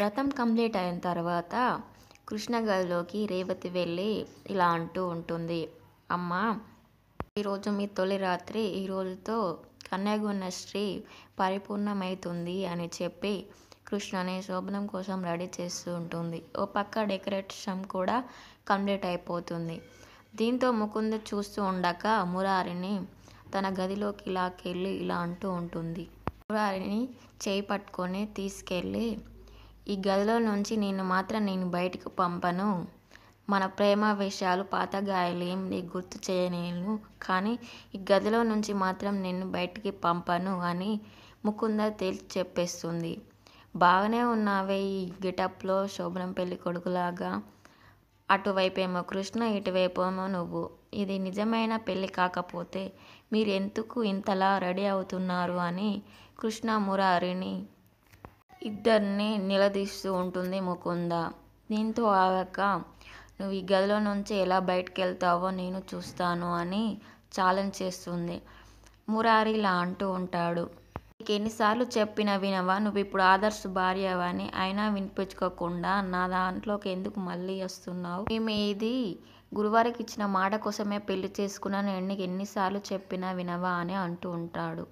వ్రతం కంప్లీట్ అయిన తర్వాత కృష్ణగారిలోకి రేవతి వెళ్ళి ఇలా అంటూ ఉంటుంది అమ్మ ఈరోజు మీ తొలి రాత్రి ఈ రోజుతో కన్యాగుణ శ్రీ పరిపూర్ణమవుతుంది అని చెప్పి కృష్ణని శోభనం కోసం రెడీ చేస్తూ ఉంటుంది ఓ పక్క డెకరేషన్ కూడా కంప్లీట్ అయిపోతుంది దీంతో ముకుంద చూస్తూ ఉండక మురారిని తన గదిలోకి ఇలాకెళ్ళి ఇలా అంటూ ఉంటుంది మురారిని చేయి పట్టుకొని తీసుకెళ్ళి ఈ గదిలో నుంచి నేను మాత్రం నేను బయటకు పంపను మన ప్రేమ విషయాలు పాత గాయాలు ఏం గుర్తు చేయలేను కానీ ఈ గదిలో నుంచి మాత్రం నిన్ను బయటికి పంపను అని ముకుంద తేల్చి చెప్పేస్తుంది బాగానే ఉన్నావే ఈ గిటప్లో శోభనం పెళ్లి కొడుకులాగా అటువైపేమో కృష్ణ ఇటువైపేమో నువ్వు ఇది నిజమైన పెళ్ళి కాకపోతే మీరు ఎందుకు ఇంతలా రెడీ అవుతున్నారు అని కృష్ణ మురారిని ఇద్దరిని నిలదీస్తూ ఉంటుంది ముకుంద దీంతో ఆగాక నువ్వు ఈ గదిలో నుంచి ఎలా బయటకు వెళ్తావో నేను చూస్తాను అని ఛాలెంజ్ చేస్తుంది మురారి ఇలా అంటూ ఉంటాడు నీకు ఎన్నిసార్లు చెప్పిన వినవా నువ్వు ఇప్పుడు ఆదర్శ్ భార్యవని అయినా వినిపించుకోకుండా నా దాంట్లోకి ఎందుకు మళ్ళీ వస్తున్నావు మేము ఇది గురువారికి ఇచ్చిన మాట కోసమే పెళ్లి చేసుకున్నాను నీకు ఎన్నిసార్లు చెప్పినా వినవా అని అంటూ ఉంటాడు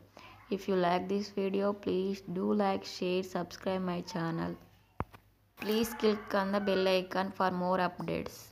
if you like this video please do like share subscribe my channel please click on the bell icon for more updates